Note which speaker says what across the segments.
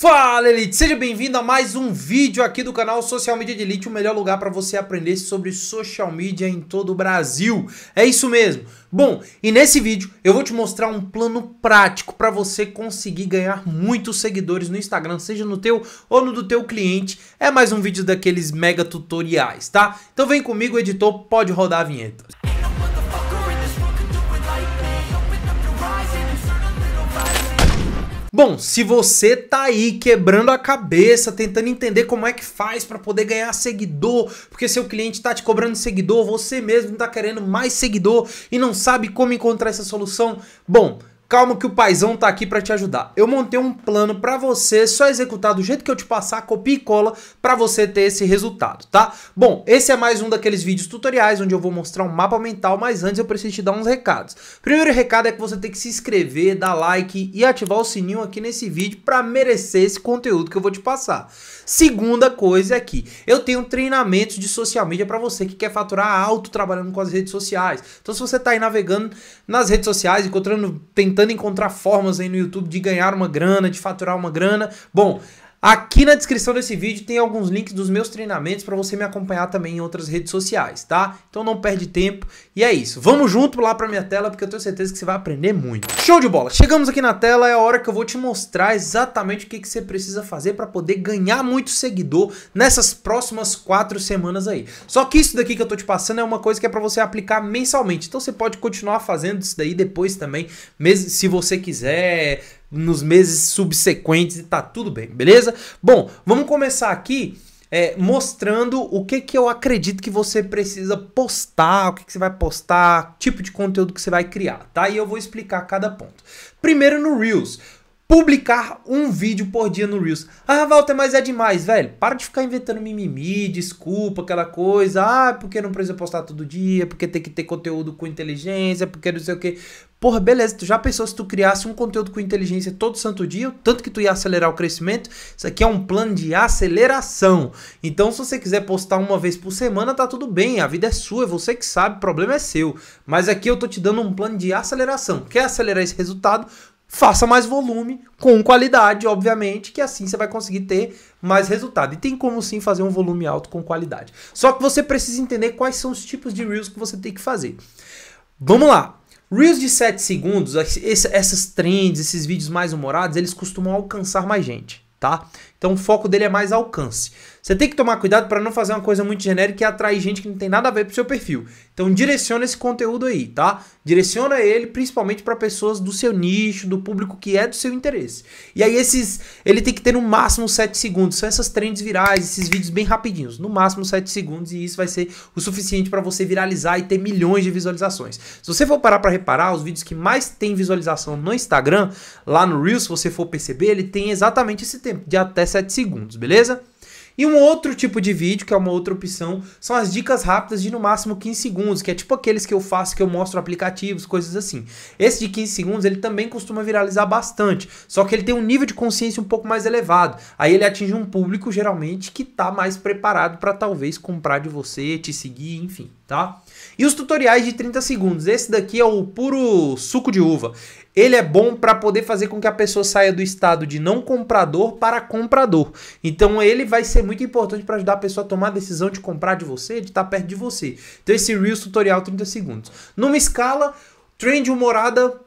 Speaker 1: Fala Elite, seja bem-vindo a mais um vídeo aqui do canal Social Media de Elite, o melhor lugar para você aprender sobre social media em todo o Brasil. É isso mesmo. Bom, e nesse vídeo eu vou te mostrar um plano prático para você conseguir ganhar muitos seguidores no Instagram, seja no teu ou no do teu cliente. É mais um vídeo daqueles mega tutoriais, tá? Então vem comigo, editor, pode rodar a vinheta. Bom, se você tá aí quebrando a cabeça, tentando entender como é que faz para poder ganhar seguidor, porque seu cliente tá te cobrando seguidor, você mesmo tá querendo mais seguidor e não sabe como encontrar essa solução, bom, Calma que o paizão tá aqui para te ajudar. Eu montei um plano para você, só executar do jeito que eu te passar, copia e cola para você ter esse resultado, tá? Bom, esse é mais um daqueles vídeos tutoriais onde eu vou mostrar um mapa mental, mas antes eu preciso te dar uns recados. Primeiro recado é que você tem que se inscrever, dar like e ativar o sininho aqui nesse vídeo para merecer esse conteúdo que eu vou te passar. Segunda coisa é que eu tenho treinamentos de social media para você que quer faturar alto trabalhando com as redes sociais. Então se você tá aí navegando nas redes sociais, encontrando tentando tentando encontrar formas aí no YouTube de ganhar uma grana, de faturar uma grana. Bom, Aqui na descrição desse vídeo tem alguns links dos meus treinamentos para você me acompanhar também em outras redes sociais, tá? Então não perde tempo e é isso. Vamos junto lá para minha tela porque eu tenho certeza que você vai aprender muito. Show de bola. Chegamos aqui na tela, é a hora que eu vou te mostrar exatamente o que, que você precisa fazer para poder ganhar muito seguidor nessas próximas quatro semanas aí. Só que isso daqui que eu tô te passando é uma coisa que é para você aplicar mensalmente. Então você pode continuar fazendo isso daí depois também, mesmo se você quiser, nos meses subsequentes e tá tudo bem, beleza? Bom, vamos começar aqui é, mostrando o que, que eu acredito que você precisa postar, o que, que você vai postar, tipo de conteúdo que você vai criar, tá? E eu vou explicar cada ponto. Primeiro no Reels publicar um vídeo por dia no Reels. Ah, Walter, mas é demais, velho. Para de ficar inventando mimimi, desculpa, aquela coisa. Ah, porque não precisa postar todo dia, porque tem que ter conteúdo com inteligência, porque não sei o quê. Porra, beleza, tu já pensou se tu criasse um conteúdo com inteligência todo santo dia, tanto que tu ia acelerar o crescimento? Isso aqui é um plano de aceleração. Então, se você quiser postar uma vez por semana, tá tudo bem, a vida é sua, é você que sabe, o problema é seu. Mas aqui eu tô te dando um plano de aceleração. Quer acelerar esse resultado? faça mais volume com qualidade, obviamente, que assim você vai conseguir ter mais resultado. E tem como sim fazer um volume alto com qualidade. Só que você precisa entender quais são os tipos de reels que você tem que fazer. Vamos lá. Reels de 7 segundos, essas trends, esses vídeos mais humorados, eles costumam alcançar mais gente, tá? Então o foco dele é mais alcance. Você tem que tomar cuidado para não fazer uma coisa muito genérica e atrair gente que não tem nada a ver pro seu perfil. Então direciona esse conteúdo aí, tá? Direciona ele principalmente para pessoas do seu nicho, do público que é do seu interesse. E aí esses, ele tem que ter no máximo 7 segundos. São essas trends virais, esses vídeos bem rapidinhos, no máximo 7 segundos e isso vai ser o suficiente para você viralizar e ter milhões de visualizações. Se você for parar para reparar, os vídeos que mais tem visualização no Instagram, lá no Reels, se você for perceber, ele tem exatamente esse tempo de até 7 segundos, beleza? E um outro tipo de vídeo, que é uma outra opção, são as dicas rápidas de no máximo 15 segundos, que é tipo aqueles que eu faço que eu mostro aplicativos, coisas assim. Esse de 15 segundos, ele também costuma viralizar bastante, só que ele tem um nível de consciência um pouco mais elevado. Aí ele atinge um público geralmente que tá mais preparado para talvez comprar de você, te seguir, enfim, tá? E os tutoriais de 30 segundos. Esse daqui é o puro suco de uva ele é bom para poder fazer com que a pessoa saia do estado de não comprador para comprador. Então ele vai ser muito importante para ajudar a pessoa a tomar a decisão de comprar de você, de estar tá perto de você. Então esse Reels tutorial 30 segundos. Numa escala, trend humorada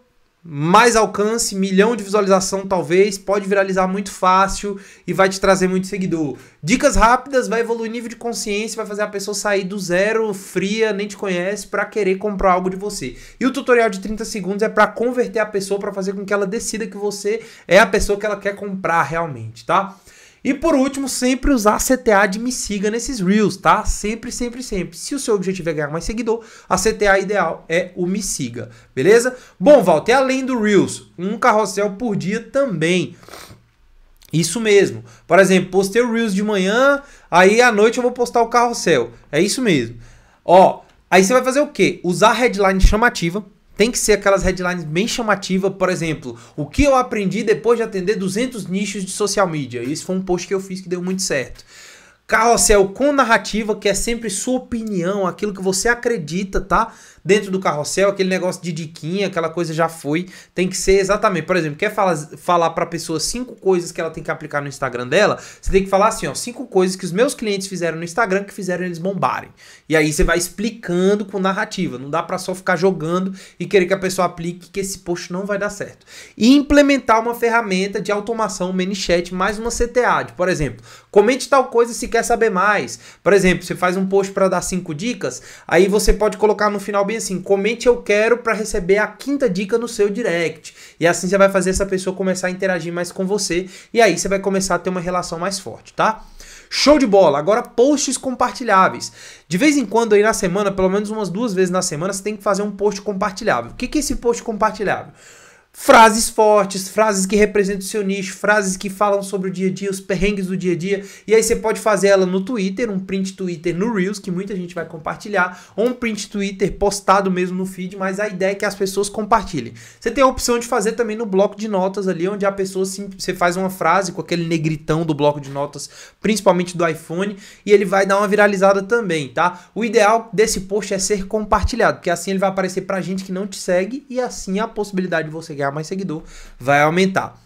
Speaker 1: mais alcance, milhão de visualização talvez, pode viralizar muito fácil e vai te trazer muito seguidor. Dicas rápidas, vai evoluir nível de consciência, vai fazer a pessoa sair do zero, fria, nem te conhece, para querer comprar algo de você. E o tutorial de 30 segundos é para converter a pessoa, para fazer com que ela decida que você é a pessoa que ela quer comprar realmente, tá? E por último, sempre usar CTA de me siga nesses Reels, tá? Sempre, sempre, sempre. Se o seu objetivo é ganhar mais seguidor, a CTA ideal é o me siga, beleza? Bom, Walter, além do Reels, um carrossel por dia também. Isso mesmo. Por exemplo, postei o Reels de manhã, aí à noite eu vou postar o carrossel. É isso mesmo. Ó, aí você vai fazer o quê? Usar a headline chamativa, tem que ser aquelas headlines bem chamativas, por exemplo, o que eu aprendi depois de atender 200 nichos de social media. Isso foi um post que eu fiz que deu muito certo. Carrossel com narrativa, que é sempre sua opinião, aquilo que você acredita, tá? Dentro do carrossel, aquele negócio de diquinha, aquela coisa já foi. Tem que ser exatamente. Por exemplo, quer falar, falar a pessoa cinco coisas que ela tem que aplicar no Instagram dela? Você tem que falar assim, ó, cinco coisas que os meus clientes fizeram no Instagram que fizeram eles bombarem. E aí você vai explicando com narrativa. Não dá para só ficar jogando e querer que a pessoa aplique que esse post não vai dar certo. E implementar uma ferramenta de automação ManyChat, mais uma CTA, por exemplo, comente tal coisa se quer saber mais. Por exemplo, você faz um post para dar cinco dicas, aí você pode colocar no final bem assim: comente eu quero para receber a quinta dica no seu direct. E assim você vai fazer essa pessoa começar a interagir mais com você. E aí você vai começar a ter uma relação mais forte, tá? Show de bola! Agora, posts compartilháveis. De vez em quando, aí na semana, pelo menos umas duas vezes na semana, você tem que fazer um post compartilhável. O que, que é esse post compartilhável? frases fortes, frases que representam o seu nicho, frases que falam sobre o dia a dia, os perrengues do dia a dia. E aí você pode fazer ela no Twitter, um print Twitter no Reels, que muita gente vai compartilhar, ou um print Twitter postado mesmo no feed, mas a ideia é que as pessoas compartilhem. Você tem a opção de fazer também no bloco de notas ali, onde a pessoa se, você faz uma frase com aquele negritão do bloco de notas, principalmente do iPhone, e ele vai dar uma viralizada também, tá? O ideal desse post é ser compartilhado, porque assim ele vai aparecer pra gente que não te segue e assim é a possibilidade de você ganhar mais seguidor, vai aumentar.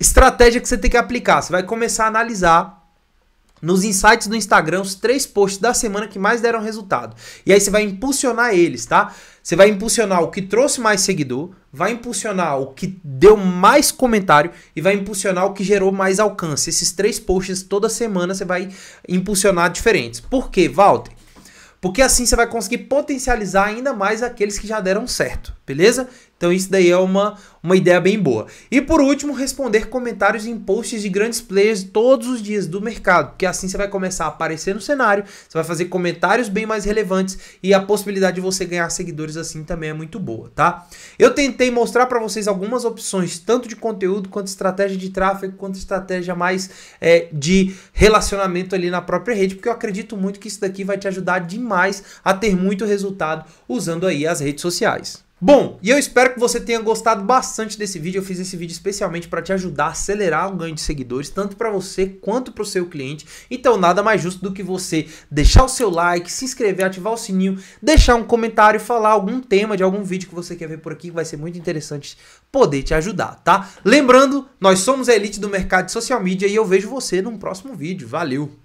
Speaker 1: Estratégia que você tem que aplicar, você vai começar a analisar nos insights do Instagram os três posts da semana que mais deram resultado. E aí você vai impulsionar eles, tá? Você vai impulsionar o que trouxe mais seguidor, vai impulsionar o que deu mais comentário e vai impulsionar o que gerou mais alcance. Esses três posts toda semana você vai impulsionar diferentes. Por quê, Walter? Porque assim você vai conseguir potencializar ainda mais aqueles que já deram certo. Beleza? Então isso daí é uma, uma ideia bem boa. E por último, responder comentários em posts de grandes players todos os dias do mercado, porque assim você vai começar a aparecer no cenário, você vai fazer comentários bem mais relevantes e a possibilidade de você ganhar seguidores assim também é muito boa, tá? Eu tentei mostrar para vocês algumas opções, tanto de conteúdo quanto estratégia de tráfego, quanto estratégia mais é, de relacionamento ali na própria rede, porque eu acredito muito que isso daqui vai te ajudar demais a ter muito resultado usando aí as redes sociais. Bom, e eu espero que você tenha gostado bastante desse vídeo. Eu fiz esse vídeo especialmente para te ajudar a acelerar o ganho de seguidores, tanto para você quanto para o seu cliente. Então, nada mais justo do que você deixar o seu like, se inscrever, ativar o sininho, deixar um comentário, falar algum tema de algum vídeo que você quer ver por aqui, que vai ser muito interessante poder te ajudar, tá? Lembrando, nós somos a elite do mercado de social media e eu vejo você num próximo vídeo. Valeu!